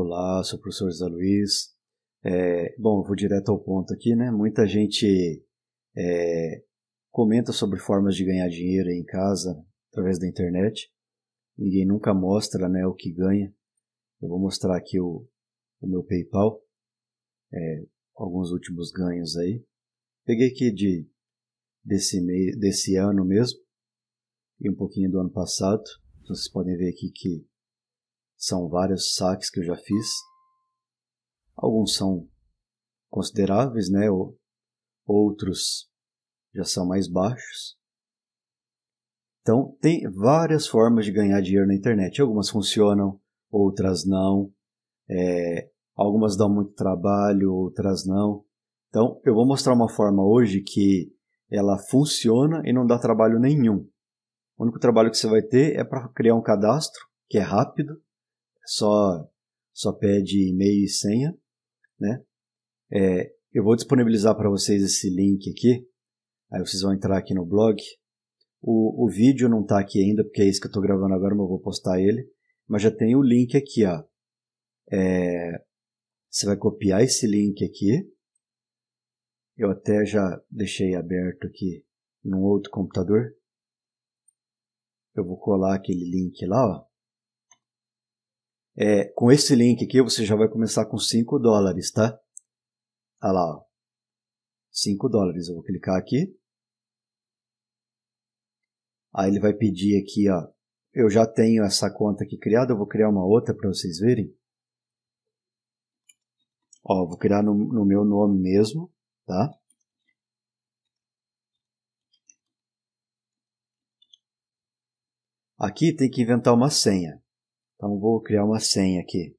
Olá, sou o professor Zé Luiz. É, bom, vou direto ao ponto aqui, né? Muita gente é, comenta sobre formas de ganhar dinheiro em casa através da internet. Ninguém nunca mostra né, o que ganha. Eu vou mostrar aqui o, o meu PayPal, é, alguns últimos ganhos aí. Peguei aqui de, desse, mei, desse ano mesmo e um pouquinho do ano passado. Então, vocês podem ver aqui que são vários saques que eu já fiz. Alguns são consideráveis, né? outros já são mais baixos. Então, tem várias formas de ganhar dinheiro na internet. Algumas funcionam, outras não. É, algumas dão muito trabalho, outras não. Então, eu vou mostrar uma forma hoje que ela funciona e não dá trabalho nenhum. O único trabalho que você vai ter é para criar um cadastro, que é rápido, só, só pede e-mail e senha, né? É, eu vou disponibilizar para vocês esse link aqui, aí vocês vão entrar aqui no blog. O, o vídeo não está aqui ainda, porque é isso que eu estou gravando agora, mas eu vou postar ele. Mas já tem o link aqui, ó. É, você vai copiar esse link aqui. Eu até já deixei aberto aqui num outro computador. Eu vou colar aquele link lá, ó. É, com esse link aqui você já vai começar com 5 dólares, tá? Olha lá, 5 dólares. Eu vou clicar aqui. Aí ele vai pedir aqui, ó. Eu já tenho essa conta aqui criada, eu vou criar uma outra para vocês verem. Ó, vou criar no, no meu nome mesmo, tá? Aqui tem que inventar uma senha. Então vou criar uma senha aqui.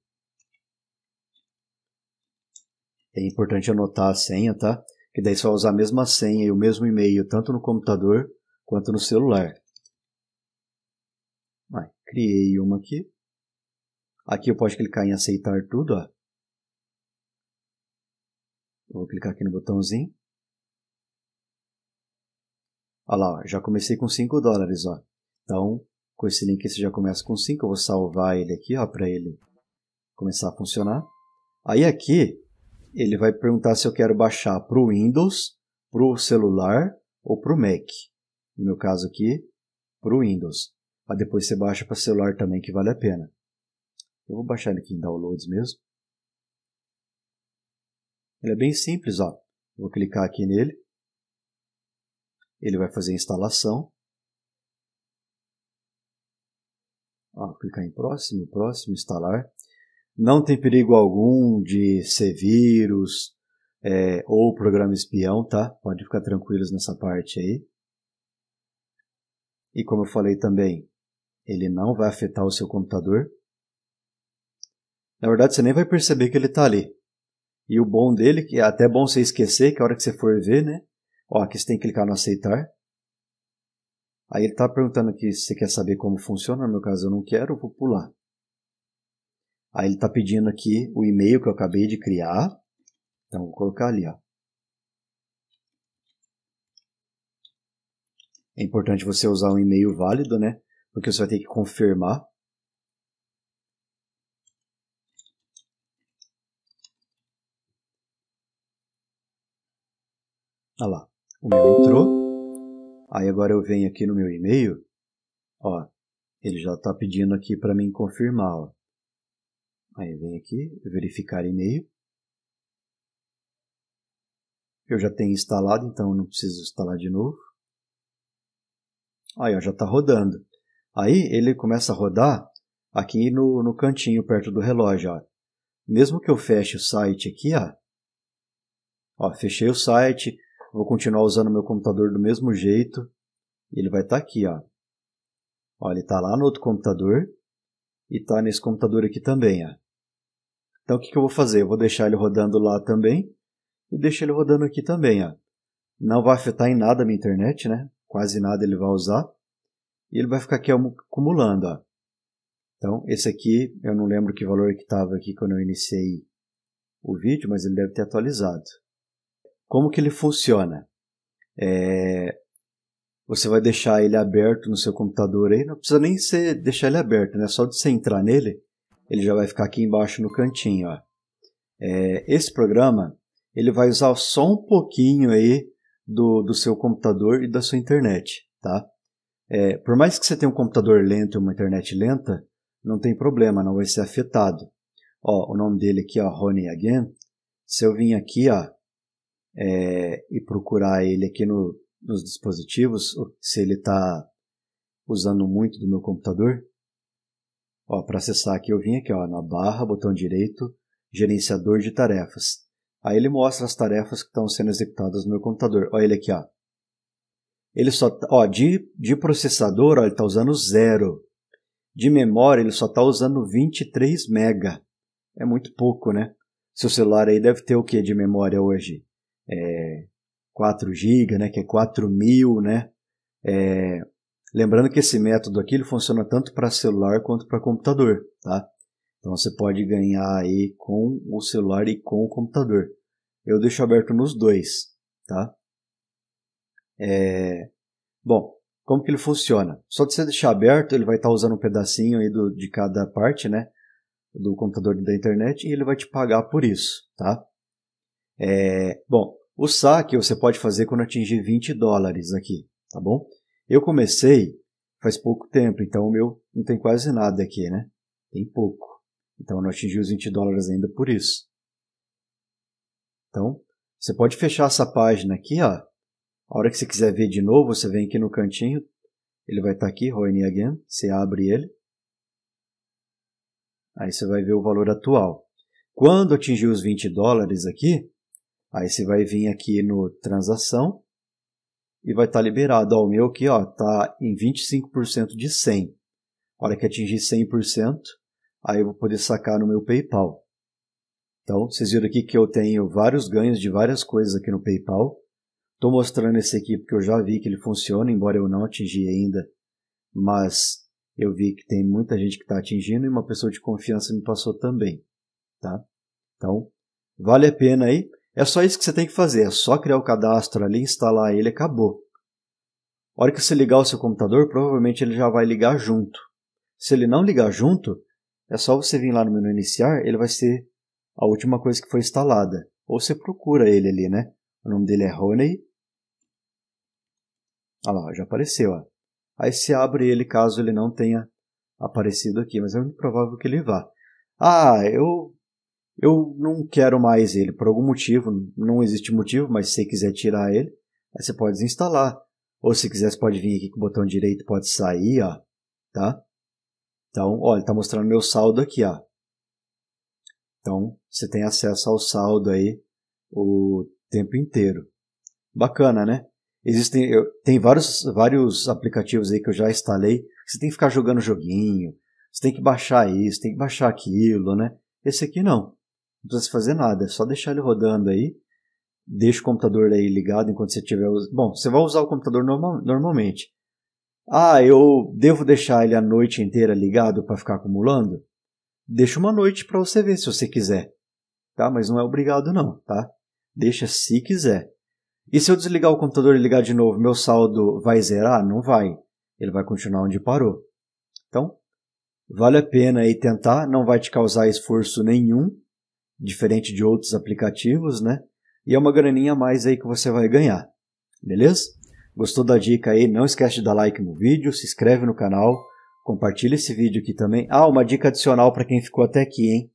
É importante anotar a senha, tá? Que daí você vai usar a mesma senha e o mesmo e-mail, tanto no computador quanto no celular. Vai, criei uma aqui. Aqui eu posso clicar em aceitar tudo, ó. Vou clicar aqui no botãozinho. Olha lá, ó, já comecei com 5 dólares, ó. Então, com esse link você já começa com 5, eu vou salvar ele aqui para ele começar a funcionar. Aí aqui ele vai perguntar se eu quero baixar para o Windows, para o celular ou para o Mac. No meu caso aqui, para o Windows. Mas depois você baixa para celular também, que vale a pena. Eu vou baixar ele aqui em Downloads mesmo. Ele é bem simples, ó. Vou clicar aqui nele. Ele vai fazer a instalação. clicar em próximo, próximo, instalar. Não tem perigo algum de ser vírus é, ou programa espião, tá? Pode ficar tranquilos nessa parte aí. E como eu falei também, ele não vai afetar o seu computador. Na verdade, você nem vai perceber que ele está ali. E o bom dele, que é até bom você esquecer, que a hora que você for ver, né? Ó, aqui você tem que clicar no aceitar. Aí ele está perguntando aqui se você quer saber como funciona. No meu caso, eu não quero, eu vou pular. Aí ele está pedindo aqui o e-mail que eu acabei de criar. Então, vou colocar ali. Ó. É importante você usar um e-mail válido, né? Porque você vai ter que confirmar. Olha lá, o meu entrou. Aí agora eu venho aqui no meu e-mail, ó, ele já está pedindo aqui para mim confirmar, ó. Aí vem aqui, verificar e-mail. Eu já tenho instalado, então não preciso instalar de novo. Aí ó, já está rodando. Aí ele começa a rodar aqui no, no cantinho perto do relógio, ó. Mesmo que eu feche o site aqui, ó, ó fechei o site, Vou continuar usando meu computador do mesmo jeito. Ele vai estar tá aqui, ó. ó. Ele está lá no outro computador e está nesse computador aqui também, ó. Então o que, que eu vou fazer? Eu vou deixar ele rodando lá também e deixar ele rodando aqui também, ó. Não vai afetar em nada a minha internet, né? Quase nada ele vai usar. E ele vai ficar aqui acumulando, ó. Então, esse aqui, eu não lembro que valor que estava aqui quando eu iniciei o vídeo, mas ele deve ter atualizado. Como que ele funciona? É, você vai deixar ele aberto no seu computador aí, não precisa nem ser, deixar ele aberto, né? Só de você entrar nele, ele já vai ficar aqui embaixo no cantinho, ó. É, esse programa, ele vai usar só um pouquinho aí do, do seu computador e da sua internet, tá? É, por mais que você tenha um computador lento e uma internet lenta, não tem problema, não vai ser afetado. Ó, o nome dele aqui ó Rony Again. Se eu vim aqui, ó, é, e procurar ele aqui no, nos dispositivos, se ele está usando muito do meu computador. Para acessar aqui, eu vim aqui ó, na barra, botão direito, gerenciador de tarefas. Aí ele mostra as tarefas que estão sendo executadas no meu computador. Olha ele aqui, ó. Ele só, tá, ó, de, de processador, ó, ele está usando zero. De memória, ele só está usando 23 mega. É muito pouco, né? Seu celular aí deve ter o que de memória hoje? é, 4 GB, né, que é 4000, né? É, lembrando que esse método aqui ele funciona tanto para celular quanto para computador, tá? Então você pode ganhar aí com o celular e com o computador. Eu deixo aberto nos dois, tá? É, bom, como que ele funciona? Só de você deixar aberto, ele vai estar tá usando um pedacinho aí do, de cada parte, né? Do computador da internet e ele vai te pagar por isso, tá? É, bom, o saque você pode fazer quando atingir 20 dólares aqui, tá bom? Eu comecei faz pouco tempo, então o meu não tem quase nada aqui, né? Tem pouco. Então não atingi os 20 dólares ainda por isso. Então, você pode fechar essa página aqui, ó. A hora que você quiser ver de novo, você vem aqui no cantinho, ele vai estar aqui, Roine Again, você abre ele. Aí você vai ver o valor atual. Quando atingir os 20 dólares aqui, Aí você vai vir aqui no transação e vai estar tá liberado. Ó, o meu aqui está em 25% de 100. A hora que atingir 100%, aí eu vou poder sacar no meu PayPal. Então, vocês viram aqui que eu tenho vários ganhos de várias coisas aqui no PayPal. Estou mostrando esse aqui porque eu já vi que ele funciona, embora eu não atingi ainda. Mas eu vi que tem muita gente que está atingindo e uma pessoa de confiança me passou também. Tá? Então, vale a pena aí. É só isso que você tem que fazer, é só criar o cadastro ali, instalar ele e acabou. A hora que você ligar o seu computador, provavelmente ele já vai ligar junto. Se ele não ligar junto, é só você vir lá no menu iniciar, ele vai ser a última coisa que foi instalada. Ou você procura ele ali, né? O nome dele é Honey. Ah lá, já apareceu. Ó. Aí você abre ele caso ele não tenha aparecido aqui, mas é muito provável que ele vá. Ah, eu eu não quero mais ele por algum motivo, não existe motivo, mas se você quiser tirar ele, aí você pode desinstalar. Ou se quiser, você pode vir aqui com o botão direito, pode sair, ó, tá? Então, olha, está mostrando meu saldo aqui, ó. Então, você tem acesso ao saldo aí o tempo inteiro. Bacana, né? Existem, eu, tem vários, vários aplicativos aí que eu já instalei. Você tem que ficar jogando joguinho, você tem que baixar isso, tem que baixar aquilo, né? Esse aqui não. Não precisa fazer nada, é só deixar ele rodando aí. Deixa o computador aí ligado enquanto você tiver. Bom, você vai usar o computador normal, normalmente. Ah, eu devo deixar ele a noite inteira ligado para ficar acumulando? Deixa uma noite para você ver se você quiser. Tá? Mas não é obrigado não, tá? Deixa se quiser. E se eu desligar o computador e ligar de novo, meu saldo vai zerar? Não vai. Ele vai continuar onde parou. Então, vale a pena aí tentar, não vai te causar esforço nenhum, diferente de outros aplicativos, né? E é uma graninha a mais aí que você vai ganhar, beleza? Gostou da dica aí? Não esquece de dar like no vídeo, se inscreve no canal, compartilha esse vídeo aqui também. Ah, uma dica adicional para quem ficou até aqui, hein?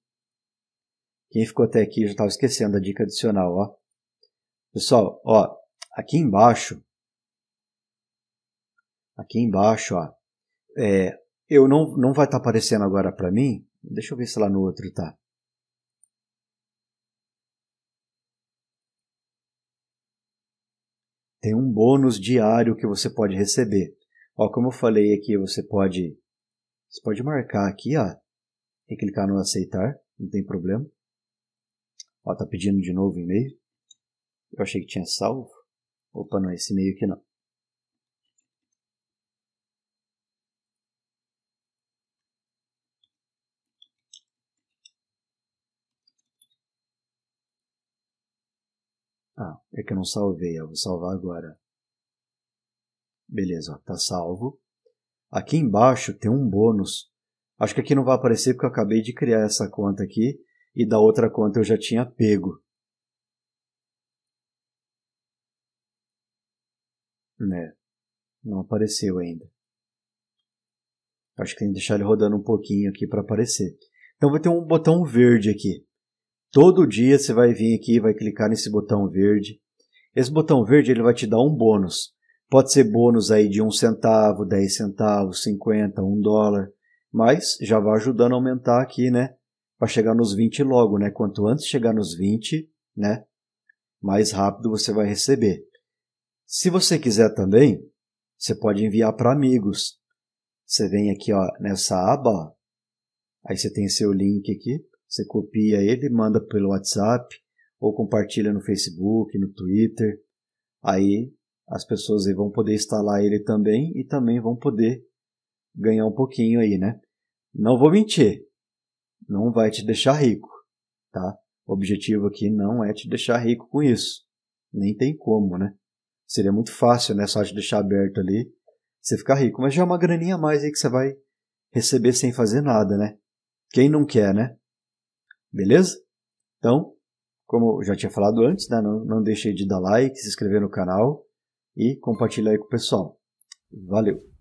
Quem ficou até aqui já estava esquecendo da dica adicional, ó. Pessoal, ó, aqui embaixo, aqui embaixo, ó, é, eu não, não vai estar tá aparecendo agora para mim. Deixa eu ver se lá no outro tá. tem um bônus diário que você pode receber. Ó, como eu falei aqui, você pode você pode marcar aqui, ó, e clicar no aceitar, não tem problema. Ó, tá pedindo de novo o e-mail. Eu achei que tinha salvo. Opa, não é esse e-mail aqui não. Ah, é que eu não salvei, eu vou salvar agora. Beleza, tá salvo. Aqui embaixo tem um bônus. Acho que aqui não vai aparecer porque eu acabei de criar essa conta aqui e da outra conta eu já tinha pego. Né, não apareceu ainda. Acho que tem que deixar ele rodando um pouquinho aqui para aparecer. Então vai ter um botão verde aqui. Todo dia você vai vir aqui, vai clicar nesse botão verde. Esse botão verde ele vai te dar um bônus. Pode ser bônus aí de um centavo, dez centavos, cinquenta, um dólar, mas já vai ajudando a aumentar aqui, né? Para chegar nos 20 logo, né? Quanto antes chegar nos 20, né? Mais rápido você vai receber. Se você quiser também, você pode enviar para amigos. Você vem aqui ó, nessa aba, ó. aí você tem seu link aqui você copia ele, manda pelo WhatsApp ou compartilha no Facebook, no Twitter. Aí as pessoas aí vão poder instalar ele também e também vão poder ganhar um pouquinho aí, né? Não vou mentir, não vai te deixar rico, tá? O objetivo aqui não é te deixar rico com isso. Nem tem como, né? Seria muito fácil, né? Só te deixar aberto ali, você ficar rico. Mas já é uma graninha a mais aí que você vai receber sem fazer nada, né? Quem não quer, né? Beleza? Então, como eu já tinha falado antes, né, não, não deixe de dar like, se inscrever no canal e compartilhar aí com o pessoal. Valeu!